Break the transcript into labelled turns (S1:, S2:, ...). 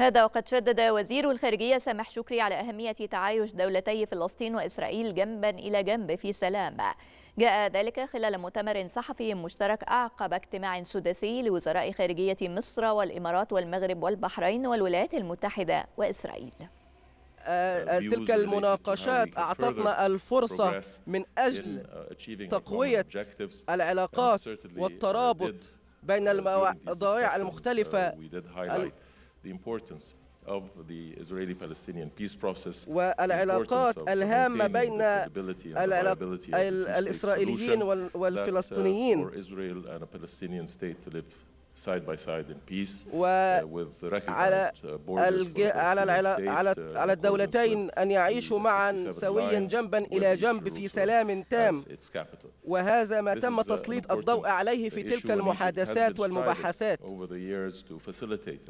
S1: هذا وقد شدد وزير الخارجية سامح شكري على أهمية تعايش دولتي فلسطين وإسرائيل جنبا إلى جنب في سلام جاء ذلك خلال مؤتمر صحفي مشترك أعقب اجتماع سداسي لوزراء خارجية مصر والإمارات والمغرب والبحرين والولايات المتحدة وإسرائيل آه،
S2: آه، تلك المناقشات
S1: أعطتنا الفرصة من أجل
S2: uh, تقوية
S1: العلاقات
S2: uh, والترابط بين المواضيع المختلفة
S3: uh, the importance والعلاقات الهامة بين الإسرائيليين والفلسطينيين side by side in peace uh, with recognized uh, borders على على uh, الدولتين
S2: أن يعيشوا معا سويا جنبا إلى جنب في سلام تام وهذا ما تم تسليط الضوء عليه في تلك المحادثات
S3: والمباحثات